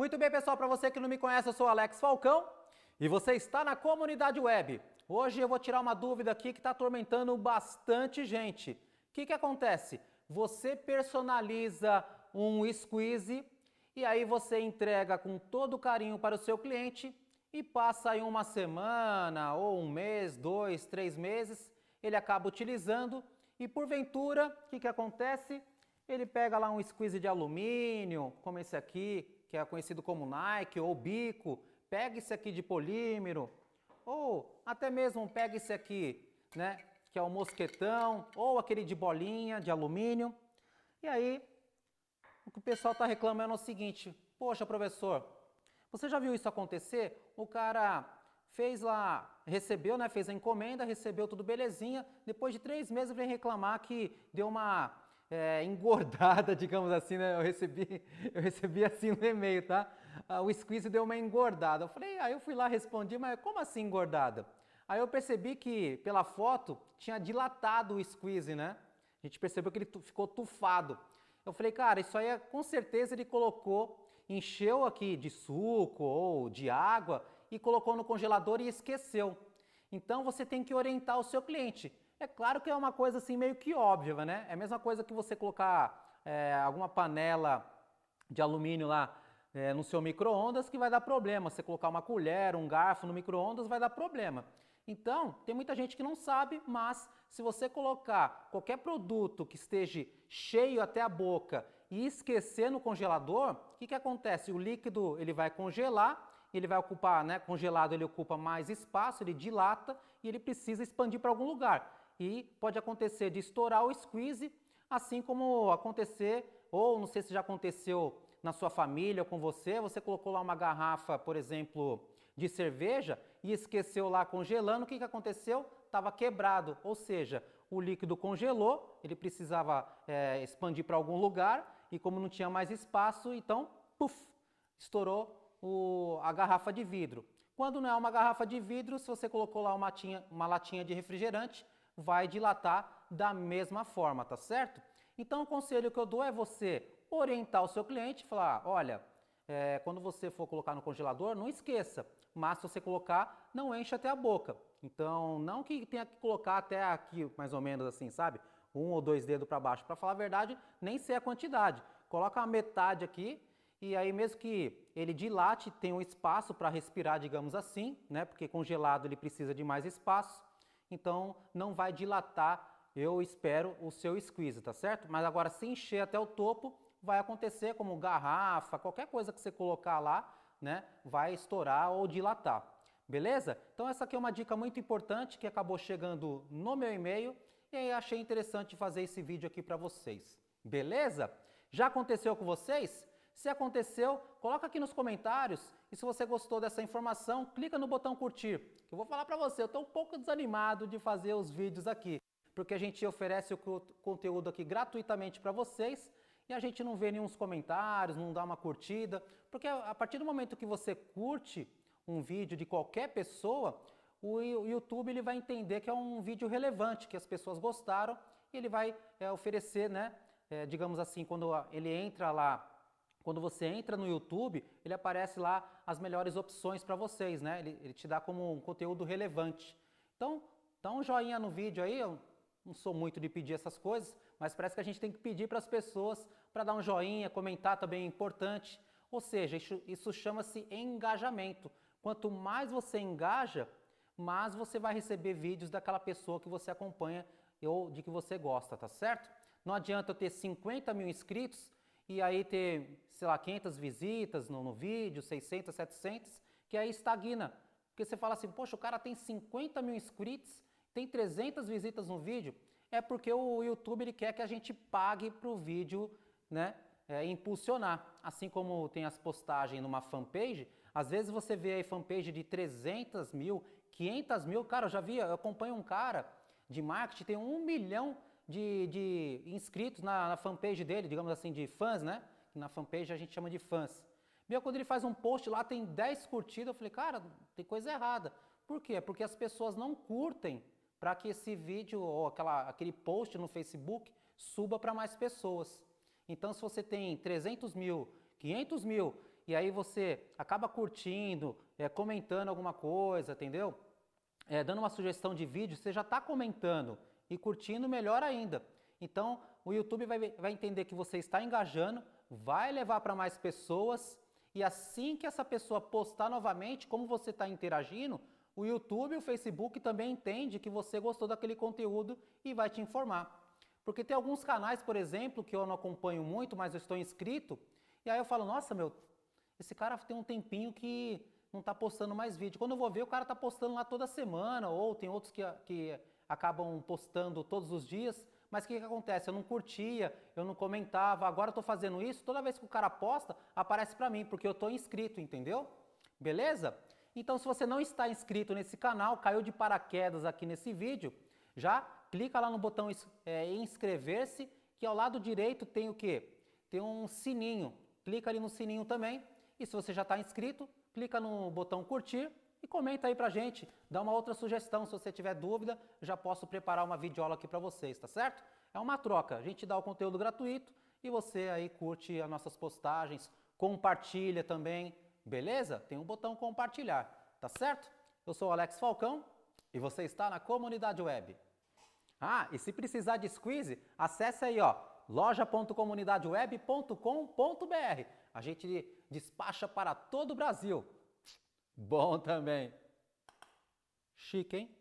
Muito bem, pessoal, para você que não me conhece, eu sou Alex Falcão e você está na comunidade web. Hoje eu vou tirar uma dúvida aqui que está atormentando bastante gente. O que, que acontece? Você personaliza um squeeze e aí você entrega com todo carinho para o seu cliente e passa aí uma semana ou um mês, dois, três meses, ele acaba utilizando e porventura, o que, que acontece? Ele pega lá um squeeze de alumínio, como esse aqui, que é conhecido como Nike ou bico, pega esse aqui de polímero, ou até mesmo pega esse aqui, né, que é o mosquetão, ou aquele de bolinha de alumínio. E aí, o que o pessoal está reclamando é o seguinte: poxa, professor, você já viu isso acontecer? O cara fez lá, recebeu, né? Fez a encomenda, recebeu tudo belezinha. Depois de três meses vem reclamar que deu uma é, engordada, digamos assim, né? Eu recebi, eu recebi assim no e-mail, tá? Ah, o squeeze deu uma engordada. Eu falei, aí eu fui lá respondi, mas como assim engordada? Aí eu percebi que pela foto tinha dilatado o squeeze, né? A gente percebeu que ele ficou tufado. Eu falei, cara, isso aí é, com certeza ele colocou, encheu aqui de suco ou de água e colocou no congelador e esqueceu. Então você tem que orientar o seu cliente. É claro que é uma coisa assim meio que óbvia, né? É a mesma coisa que você colocar é, alguma panela de alumínio lá é, no seu micro-ondas que vai dar problema. Você colocar uma colher, um garfo no micro-ondas vai dar problema. Então, tem muita gente que não sabe, mas se você colocar qualquer produto que esteja cheio até a boca e esquecer no congelador, o que, que acontece? O líquido ele vai congelar, ele vai ocupar, né? Congelado ele ocupa mais espaço, ele dilata e ele precisa expandir para algum lugar e pode acontecer de estourar o squeeze, assim como acontecer, ou não sei se já aconteceu na sua família ou com você, você colocou lá uma garrafa, por exemplo, de cerveja e esqueceu lá congelando, o que, que aconteceu? Estava quebrado, ou seja, o líquido congelou, ele precisava é, expandir para algum lugar e como não tinha mais espaço, então, puf, estourou o, a garrafa de vidro. Quando não é uma garrafa de vidro, se você colocou lá uma, tinha, uma latinha de refrigerante, vai dilatar da mesma forma, tá certo? Então o conselho que eu dou é você orientar o seu cliente, falar, olha, é, quando você for colocar no congelador, não esqueça, mas se você colocar, não enche até a boca. Então não que tenha que colocar até aqui, mais ou menos assim, sabe? Um ou dois dedos para baixo. Para falar a verdade, nem sei a quantidade. Coloca a metade aqui e aí mesmo que ele dilate, tem um espaço para respirar, digamos assim, né? Porque congelado ele precisa de mais espaço então não vai dilatar, eu espero, o seu squeeze, tá certo? Mas agora, se encher até o topo, vai acontecer como garrafa, qualquer coisa que você colocar lá, né, vai estourar ou dilatar. Beleza? Então essa aqui é uma dica muito importante que acabou chegando no meu e-mail e aí achei interessante fazer esse vídeo aqui para vocês. Beleza? Já aconteceu com vocês? Se aconteceu, coloca aqui nos comentários. E se você gostou dessa informação, clica no botão curtir. Que eu vou falar para você, eu estou um pouco desanimado de fazer os vídeos aqui, porque a gente oferece o conteúdo aqui gratuitamente para vocês e a gente não vê nenhum comentários, não dá uma curtida, porque a partir do momento que você curte um vídeo de qualquer pessoa, o YouTube ele vai entender que é um vídeo relevante, que as pessoas gostaram, e ele vai é, oferecer, né, é, digamos assim, quando ele entra lá quando você entra no YouTube, ele aparece lá as melhores opções para vocês, né? Ele, ele, te dá como um conteúdo relevante. Então, dá um joinha no vídeo aí. Eu não sou muito de pedir essas coisas, mas parece que a gente tem que pedir para as pessoas para dar um joinha, comentar também é importante. Ou seja, isso, isso chama-se engajamento. Quanto mais você engaja, mais você vai receber vídeos daquela pessoa que você acompanha ou de que você gosta, tá certo? Não adianta eu ter 50 mil inscritos e aí ter, sei lá, 500 visitas no, no vídeo, 600, 700, que aí estagna. Porque você fala assim, poxa, o cara tem 50 mil inscritos, tem 300 visitas no vídeo, é porque o YouTube ele quer que a gente pague para o vídeo né, é, impulsionar. Assim como tem as postagens numa fanpage, às vezes você vê aí fanpage de 300 mil, 500 mil. Cara, eu já vi, eu acompanho um cara de marketing, tem um milhão de, de inscritos na, na, fanpage dele, digamos assim, de fãs, né? Na fanpage a gente chama de fãs. Meu, quando ele faz um post lá, tem 10 curtidas, eu falei, cara, tem coisa errada. Por quê? Porque as pessoas não curtem para que esse vídeo ou aquela, aquele post no Facebook suba para mais pessoas. Então, se você tem 300 mil, 500 mil, e aí você acaba curtindo, é, comentando alguma coisa, entendeu? É, dando uma sugestão de vídeo, você já está comentando e curtindo, melhor ainda. Então, o YouTube vai, vai entender que você está engajando, vai levar para mais pessoas e assim que essa pessoa postar novamente, como você está interagindo, o YouTube e o Facebook também entende que você gostou daquele conteúdo e vai te informar. Porque tem alguns canais, por exemplo, que eu não acompanho muito, mas eu estou inscrito, e aí eu falo, nossa, meu, esse cara tem um tempinho que não está postando mais vídeo. Quando eu vou ver, o cara está postando lá toda semana, ou tem outros que, que acabam postando todos os dias. Mas o que, que acontece? Eu não curtia, eu não comentava, agora eu estou fazendo isso, toda vez que o cara posta, aparece para mim, porque eu estou inscrito, entendeu? Beleza? Então, se você não está inscrito nesse canal, caiu de paraquedas aqui nesse vídeo, já clica lá no botão é, inscrever-se, que ao lado direito tem o quê? Tem um sininho. Clica ali no sininho também. E se você já está inscrito, clica no botão curtir e comenta aí pra gente, dá uma outra sugestão, se você tiver dúvida, já posso preparar uma videoaula aqui para vocês, tá certo? É uma troca, a gente dá o conteúdo gratuito e você aí curte as nossas postagens, compartilha também, beleza? Tem um botão compartilhar, tá certo? Eu sou o Alex Falcão e você está na Comunidade Web. Ah, e se precisar de squeeze, acesse aí, ó, loja.comunidadeweb.com.br. A gente despacha para todo o Brasil. Bom também. Chique, hein?